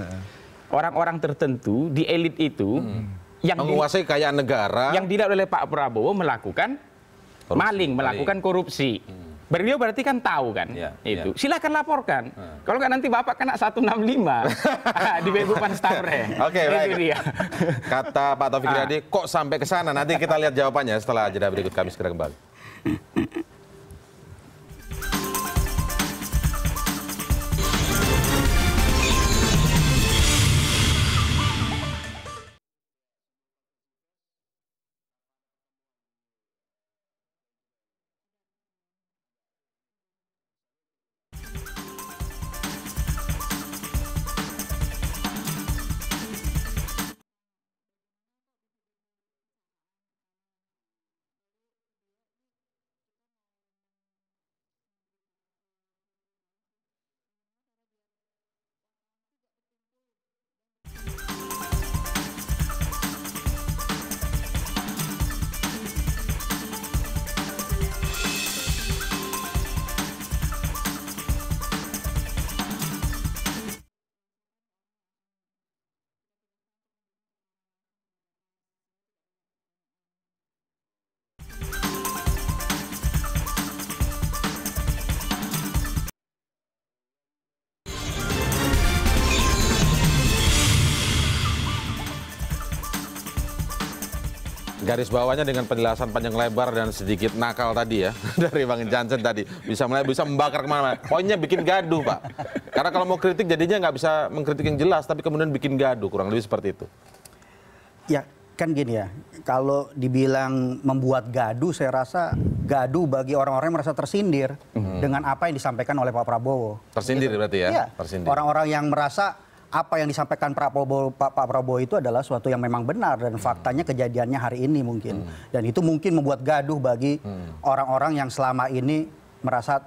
orang-orang tertentu di elit itu hmm. yang menguasai kekayaan negara yang tidak oleh Pak Prabowo melakukan korupsi. maling, melakukan korupsi. Hmm. Beliau berarti kan tahu kan ya, itu. Ya. Silakan laporkan. Hmm. Kalau nggak nanti Bapak kena 165 di Begupan Stapre. Oke, okay, baik. Dia. Kata Pak Taufik ah. Riyadi, kok sampai ke sana? Nanti kita lihat jawabannya setelah jeda berikut kami segera kembali. garis bawahnya dengan penjelasan panjang lebar dan sedikit nakal tadi ya dari Bang Jansen tadi bisa mulai bisa membakar kemana-mana. Poinnya bikin gaduh pak. Karena kalau mau kritik jadinya nggak bisa mengkritik yang jelas, tapi kemudian bikin gaduh kurang lebih seperti itu. Ya kan gini ya, kalau dibilang membuat gaduh, saya rasa gaduh bagi orang-orang yang merasa tersindir mm hmm. dengan apa yang disampaikan oleh Pak Prabowo. Tersindir gitu. berarti ya? orang iya. Orang-orang yang merasa apa yang disampaikan Prabowo, Pak, Pak Prabowo itu adalah suatu yang memang benar dan hmm. faktanya kejadiannya hari ini mungkin. Hmm. Dan itu mungkin membuat gaduh bagi hmm. orang-orang hmm. yang selama ini merasa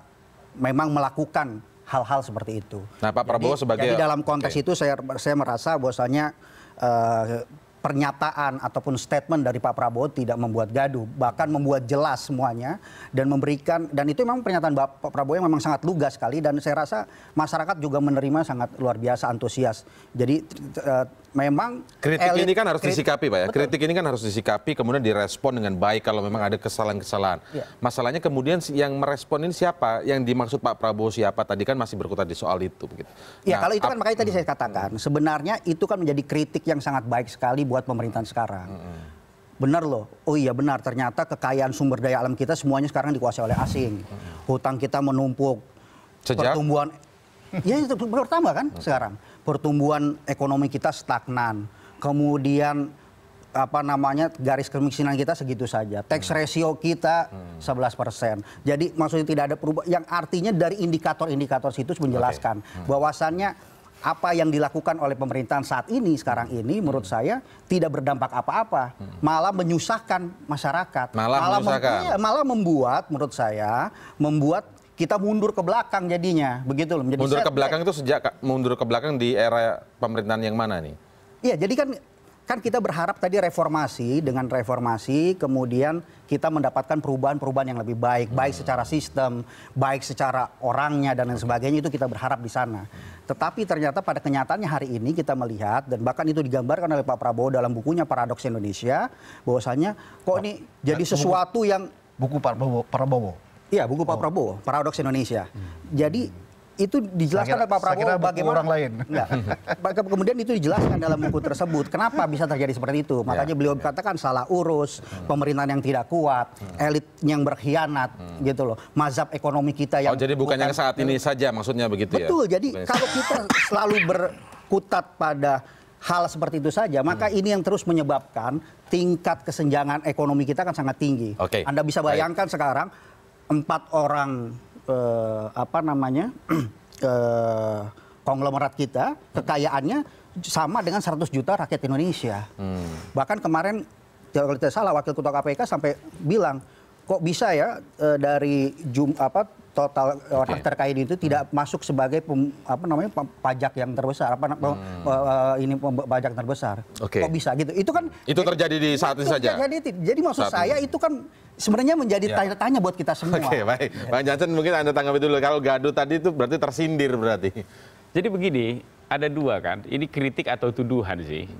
memang melakukan hal-hal seperti itu. Nah, Pak Prabowo jadi, sebagai jadi dalam konteks okay. itu saya saya merasa bahwasanya uh, pernyataan ataupun statement dari Pak Prabowo tidak membuat gaduh, bahkan membuat jelas semuanya dan memberikan dan itu memang pernyataan Pak Prabowo yang memang sangat lugas sekali dan saya rasa masyarakat juga menerima sangat luar biasa antusias. Jadi eh, memang kritik elit, ini kan harus kritik, disikapi Pak ya. Betul. Kritik ini kan harus disikapi kemudian direspon dengan baik kalau memang ada kesalahan-kesalahan. Ya. Masalahnya kemudian yang merespon ini siapa? Yang dimaksud Pak Prabowo siapa? Tadi kan masih berkutat di soal itu begitu. Ya, nah, kalau itu kan makanya tadi saya hmm. katakan sebenarnya itu kan menjadi kritik yang sangat baik sekali buat pemerintahan sekarang. Hmm. Benar loh. Oh iya benar. Ternyata kekayaan sumber daya alam kita semuanya sekarang dikuasai oleh asing. Hutang kita menumpuk. Sejak? Pertumbuhan ya itu pertama kan hmm. sekarang. Pertumbuhan ekonomi kita stagnan. Kemudian apa namanya garis kemiskinan kita segitu saja. Tax hmm. ratio kita hmm. 11 persen. Jadi maksudnya tidak ada perubahan. Yang artinya dari indikator-indikator situs menjelaskan okay. hmm. bahwasannya apa yang dilakukan oleh pemerintahan saat ini sekarang ini menurut saya tidak berdampak apa-apa, malah menyusahkan masyarakat. Malah, malah, menyusahkan. Mem, iya, malah membuat menurut saya membuat kita mundur ke belakang jadinya, begitu loh. Menjadi mundur ke belakang ya. itu sejak mundur ke belakang di era pemerintahan yang mana nih? Iya, jadi kan kan kita berharap tadi reformasi dengan reformasi kemudian kita mendapatkan perubahan-perubahan yang lebih baik, hmm. baik secara sistem, baik secara orangnya dan lain sebagainya itu kita berharap di sana. Tetapi ternyata pada kenyataannya hari ini kita melihat dan bahkan itu digambarkan oleh Pak Prabowo dalam bukunya Paradoks Indonesia bahwasanya kok ini jadi sesuatu yang buku Pak Prabowo Iya, buku Pak oh. Prabowo, Paradoks Indonesia. Hmm. Jadi itu dijelaskan oleh Pak Prabowo bagaimana orang lain. Enggak. Kemudian itu dijelaskan dalam buku tersebut. Kenapa bisa terjadi seperti itu? Ya. Makanya ya, beliau ya. katakan salah urus, hmm. pemerintahan yang tidak kuat, hmm. elit yang berkhianat hmm. gitu loh. Mazhab ekonomi kita yang Oh, jadi bukan, yang saat ini saja maksudnya begitu betul, ya. Betul. Jadi kalau kita selalu berkutat pada hal seperti itu saja, maka hmm. ini yang terus menyebabkan tingkat kesenjangan ekonomi kita kan sangat tinggi. Okay. Anda bisa bayangkan Baik. sekarang empat orang eh, apa namanya eh, konglomerat kita kekayaannya sama dengan 100 juta rakyat Indonesia. Hmm. Bahkan kemarin kalau tidak salah wakil ketua KPK sampai bilang kok bisa ya eh, dari jum apa total orang okay. terkait itu tidak hmm. masuk sebagai pem, apa namanya pajak yang terbesar apa oh, hmm. uh, ini pajak terbesar okay. kok bisa gitu itu kan itu terjadi di saat itu saja jadi jadi maksud saat saya ini. itu kan sebenarnya menjadi ya. tanya tanya buat kita semua. Oke, baik. Bang Jansen mungkin Anda tanggapi dulu kalau gaduh tadi itu berarti tersindir berarti. Jadi begini, ada dua kan. Ini kritik atau tuduhan sih.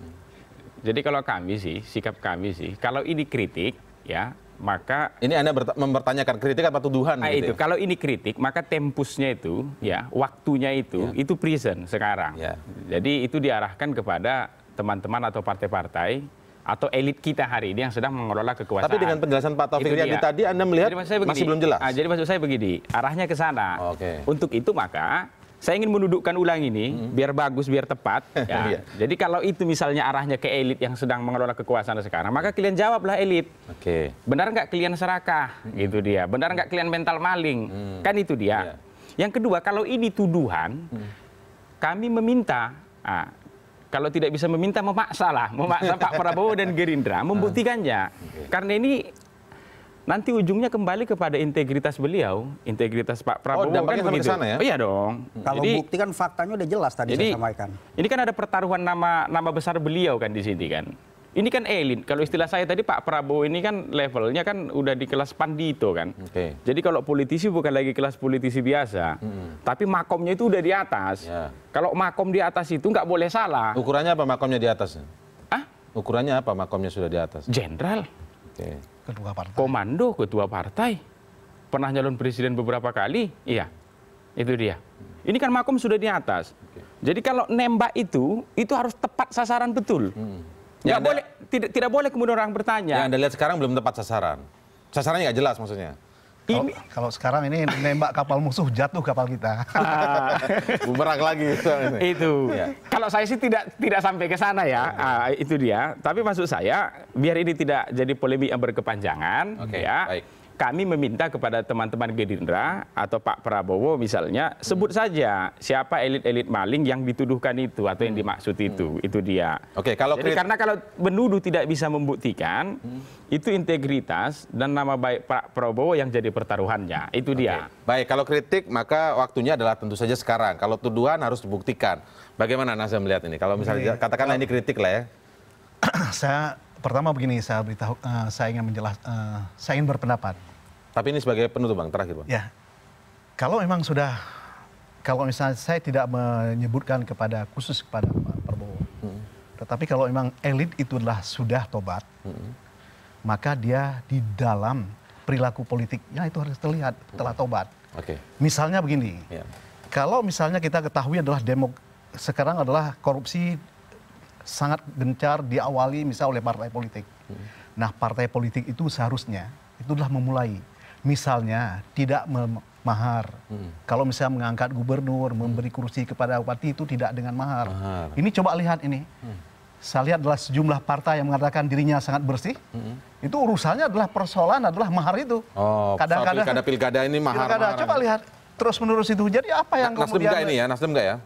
Jadi kalau kami sih, sikap kami sih, kalau ini kritik ya, maka ini Anda mempertanyakan kritik atau tuduhan nah, gitu. Itu. Ya? Kalau ini kritik, maka tempusnya itu ya, waktunya itu ya. itu prison sekarang. Ya. Jadi itu diarahkan kepada teman-teman atau partai-partai atau elit kita hari ini yang sedang mengelola kekuasaan. Tapi dengan penjelasan Pak Taufik Riyadi tadi Anda melihat jadi, begini, masih belum jelas. Ah, jadi maksud saya begini, arahnya ke sana. Okay. Untuk itu maka saya ingin mendudukkan ulang ini hmm. biar bagus, biar tepat. Ya. iya. Jadi kalau itu misalnya arahnya ke elit yang sedang mengelola kekuasaan sekarang, maka kalian jawablah elit. Okay. Benar nggak kalian serakah? Hmm. Itu dia. Benar nggak kalian mental maling? Hmm. Kan itu dia. Yeah. Yang kedua, kalau ini tuduhan, hmm. kami meminta. Nah, kalau tidak bisa meminta memaksa lah, memaksa Pak Prabowo dan Gerindra membuktikannya. Ah. Karena ini nanti ujungnya kembali kepada integritas beliau, integritas Pak oh, Prabowo oh, kan begitu. Sana ya? Oh, iya dong. Hmm. Kalau jadi, bukti kan faktanya udah jelas tadi jadi, saya sampaikan. Ini kan ada pertaruhan nama nama besar beliau kan di sini kan ini kan elit. Kalau istilah saya tadi Pak Prabowo ini kan levelnya kan udah di kelas pandito kan. Okay. Jadi kalau politisi bukan lagi kelas politisi biasa, hmm. tapi makomnya itu udah di atas. Yeah. Kalau makom di atas itu nggak boleh salah. Ukurannya apa makomnya di atas? Ah? Ukurannya apa makomnya sudah di atas? Jenderal. Okay. Ketua partai. Komando ketua partai. Pernah nyalon presiden beberapa kali. Iya. Itu dia. Ini kan makom sudah di atas. Okay. Jadi kalau nembak itu, itu harus tepat sasaran betul. Hmm Nggak anda, boleh, tidak, tidak boleh kemudian orang bertanya. Yang Anda lihat sekarang belum tepat sasaran. Sasarannya nggak jelas maksudnya. Kalau, ini... kalau sekarang ini nembak kapal musuh jatuh kapal kita. Ah. Bumerang lagi. itu. Ya. Kalau saya sih tidak tidak sampai ke sana ya. Okay. Uh, itu dia. Tapi maksud saya biar ini tidak jadi polemik yang berkepanjangan okay, ya. Baik kami meminta kepada teman teman gerindra atau Pak Prabowo misalnya sebut hmm. saja siapa elit-elit maling yang dituduhkan itu atau yang hmm. dimaksud itu hmm. itu dia. Oke, kalau Jadi, karena kalau menuduh tidak bisa membuktikan itu integritas dan nama baik Pak Prabowo yang jadi pertaruhannya. Itu dia. Baik, kalau kritik maka waktunya adalah tentu saja sekarang. Kalau tuduhan harus dibuktikan. Bagaimana Nasdem melihat ini? Kalau misalnya okay. katakanlah ini kritik lah ya. Saya pertama begini saya beritahu, uh, saya ingin menjelas, uh, saya ingin berpendapat. Tapi ini sebagai penutup bang, terakhir bang. Ya, kalau memang sudah, kalau misalnya saya tidak menyebutkan kepada khusus kepada Pak Prabowo, hmm. tetapi kalau memang elit itu adalah sudah tobat, hmm. maka dia di dalam perilaku politiknya itu harus terlihat telah tobat. Oke. Okay. Misalnya begini, yeah. kalau misalnya kita ketahui adalah demok sekarang adalah korupsi sangat gencar diawali misalnya oleh partai politik. Hmm. Nah partai politik itu seharusnya itulah memulai. Misalnya tidak mahar. Hmm. Kalau misalnya mengangkat gubernur, memberi kursi kepada bupati itu tidak dengan mahar. mahar. Ini coba lihat ini. Hmm. Saya lihat adalah sejumlah partai yang mengatakan dirinya sangat bersih. Hmm. Itu urusannya adalah persoalan adalah mahar itu. Oh, kadang-kadang pilkada, pilkada ini mahar. Pilkada. Coba lihat terus menerus itu. Jadi apa yang nah, kemudian Nasdem enggak ini ya? Nasdem enggak ya?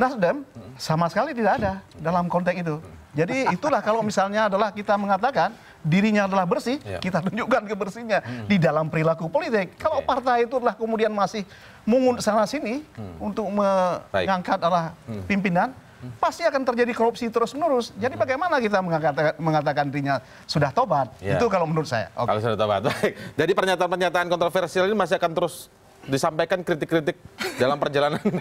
Nasdem sama sekali tidak ada dalam konteks itu. Jadi itulah kalau misalnya adalah kita mengatakan dirinya adalah bersih, ya. kita tunjukkan kebersihnya hmm. di dalam perilaku politik. Okay. Kalau ya. partai itu adalah kemudian masih mungut sana sini hmm. untuk mengangkat adalah hmm. pimpinan, hmm. pasti akan terjadi korupsi terus menerus. Jadi hmm. bagaimana kita mengatakan, mengatakan dirinya sudah tobat? Ya. Itu kalau menurut saya. Okay. Kalau sudah tobat, baik. Jadi pernyataan-pernyataan kontroversial ini masih akan terus disampaikan kritik-kritik dalam perjalanan.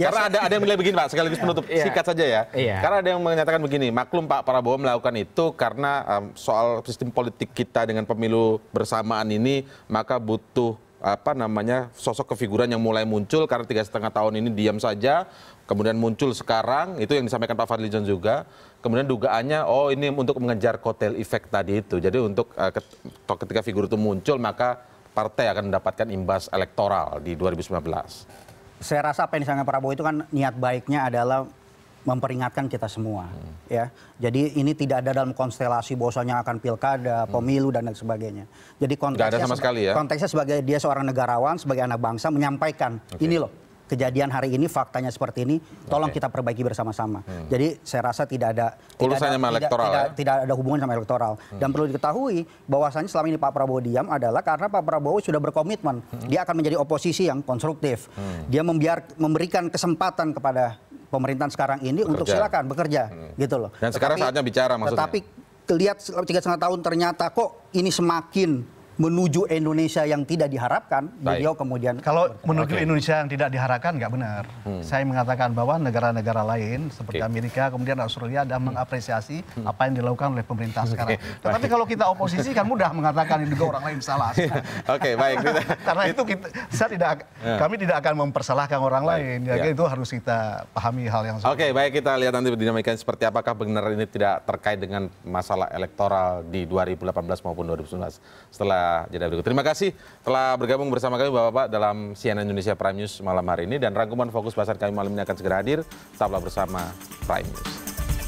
Ya, karena ada ada yang bilang begini Pak, sekaligus ya, penutup ya. sikat saja ya. ya. Karena ada yang menyatakan begini, maklum Pak Prabowo melakukan itu karena um, soal sistem politik kita dengan pemilu bersamaan ini maka butuh apa namanya sosok kefiguran yang mulai muncul karena tiga setengah tahun ini diam saja kemudian muncul sekarang itu yang disampaikan Pak Fadlizon juga kemudian dugaannya oh ini untuk mengejar kotel efek tadi itu jadi untuk uh, ketika figur itu muncul maka partai akan mendapatkan imbas elektoral di 2019? Saya rasa apa yang disampaikan Prabowo itu kan niat baiknya adalah memperingatkan kita semua hmm. ya. Jadi ini tidak ada dalam konstelasi bahwasanya akan pilkada, hmm. pemilu hmm. dan lain sebagainya. Jadi konteksnya ada sama sekali ya. Konteksnya sebagai dia seorang negarawan, sebagai anak bangsa menyampaikan okay. ini loh kejadian hari ini faktanya seperti ini, tolong okay. kita perbaiki bersama-sama. Hmm. Jadi saya rasa tidak ada Urusannya tidak ada, elektoral tidak, ya? tidak ada hubungan sama elektoral. Hmm. Dan perlu diketahui bahwasannya selama ini Pak Prabowo diam adalah karena Pak Prabowo sudah berkomitmen hmm. dia akan menjadi oposisi yang konstruktif. Hmm. Dia membiar memberikan kesempatan kepada pemerintahan sekarang ini bekerja. untuk silakan bekerja hmm. gitu loh. Dan tetapi, sekarang saatnya bicara maksudnya. Tetapi lihat tiga setengah tahun ternyata kok ini semakin menuju Indonesia yang tidak diharapkan, Baik. beliau kemudian kalau menuju okay. Indonesia yang tidak diharapkan nggak benar. Hmm. Saya mengatakan bahwa negara-negara lain seperti okay. Amerika, kemudian Australia ada hmm. mengapresiasi hmm. apa yang dilakukan oleh pemerintah okay. sekarang. Baik. kalau kita oposisi kan mudah mengatakan juga orang lain salah. Oke, okay, baik. Karena itu kita, saya tidak ya. kami tidak akan mempersalahkan orang baik. lain. Ya, ya. itu harus kita pahami hal yang Oke, okay, baik kita lihat nanti dinamikanya seperti apakah benar ini tidak terkait dengan masalah elektoral di 2018 maupun 2019 setelah jeda berikut. Terima kasih telah bergabung bersama kami Bapak-Bapak dalam CNN Indonesia Prime News malam hari ini. Dan rangkuman fokus pasar kami malam ini akan segera hadir. Tetaplah bersama Prime News.